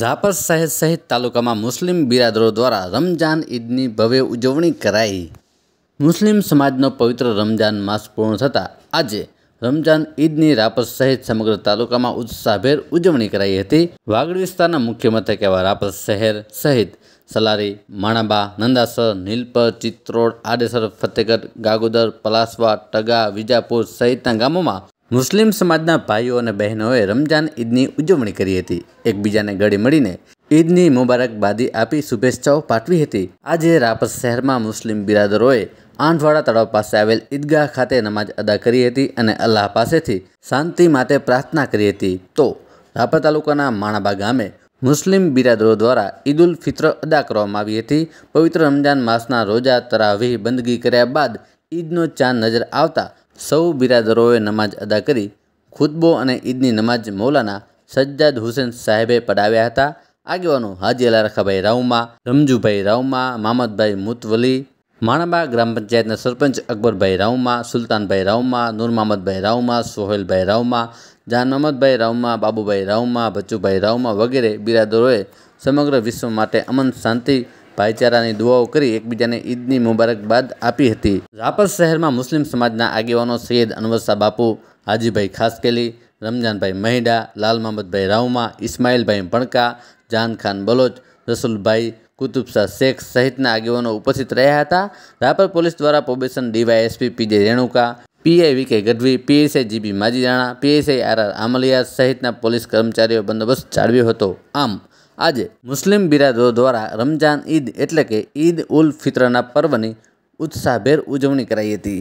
ઝાપર શહેર સહિત તાલુકામાં મુસ્લિમ બિરાદરો દ્વારા રમજાન ઈદની ભવ્ય ઉજવણી કરાઈ મુસ્લિમ સમાજનો પવિત્ર રમજાન માસ પૂર્ણ થતાં આજે રમજાન ઈદની રાપસ સહિત સમગ્ર તાલુકામાં ઉત્સાહભેર ઉજવણી કરાઈ હતી વાગડ વિસ્તારના મુખ્ય મથક એવા રાપસ શહેર સહિત સલારી માણાબા નંદાસર નીલપર ચિત્રોડ આડેસર ફતેગઢ ગાગોદર પલાસવા ટગા વિજાપુર સહિતના ગામોમાં મુસ્લિમ સમાજના ભાઈઓ અને બહેનોએ રમજાન ઈદની ઉજવણી કરી હતી એકબીજાને ગળે મળીને ઈદની મુબારકબાદી આપી શુભેચ્છાઓ પાઠવી હતી આજે રાપર શહેરમાં મુસ્લિમ બિરાદરોએ આંઠવાડા તળાવ પાસે આવેલ ઈદગાહ ખાતે નમાજ અદા કરી હતી અને અલ્લાહ પાસેથી શાંતિ માટે પ્રાર્થના કરી હતી તો રાપર તાલુકાના માણાબા ગામે મુસ્લિમ બિરાદરો દ્વારા ઈદ ઉલ ફિત્ર અદા કરવામાં આવી હતી પવિત્ર રમજાન માસના રોજા તરાવી બંદગી કર્યા બાદ ઈદનો ચાંદ નજર આવતા સૌ બિરાદરોએ નમાજ અદા કરી ખુતબો અને ઈદની નમાજ મૌલાના સજ્જાદ હુસેન સાહેબે પડાવ્યા હતા આગેવાનો હાજી અલારખાભાઈ રાવમા રમજુભાઈ રાવમા મામદભાઈ મુતવલી માણાબા ગ્રામ પંચાયતના સરપંચ અકબરભાઈ રાવમા સુલતાનભાઈ રાવમા નૂરમામદભાઈ રાવમા સોહેલભાઈ જાન જાનમદભાઈ રાવમા બાબુભાઈ રાવમા બચ્ચુભાઈ રાવમા વગેરે બિરાદરોએ સમગ્ર વિશ્વ માટે અમન શાંતિ ભાઈચારાની દુઆઓ કરી એકબીજાને ઈદની મુબારકબાદ આપી હતી રાપર શહેરમાં મુસ્લિમ સમાજના આગેવાનો સૈયદ અનવરસા બાપુ હાજીભાઈ ખાસકેલી રમજાનભાઈ મહિડા લાલ મહમદભાઈ રાવમા ઇસ્માઇલભાઈ ભણકા જાનખાન બલોચ રસુલભાઈ કુતુબશાહ શેખ સહિતના આગેવાનો ઉપસ્થિત રહ્યા હતા રાપર પોલીસ દ્વારા probation DYSP PJ Renuka PI V K Gadhvi PSI GB Majirana PSI R R Amaliya સહિતના પોલીસ કર્મચારીઓ બંદોબસ્ત જાળવ્યો હતો આમ આજે મુસ્લિમ બિરાદરો દ્વારા રમજાન ઈદ એટલે કે ઈદ ઉલ ફિત્રના પર્વની ઉત્સાહભેર ઉજવણી કરાઈ હતી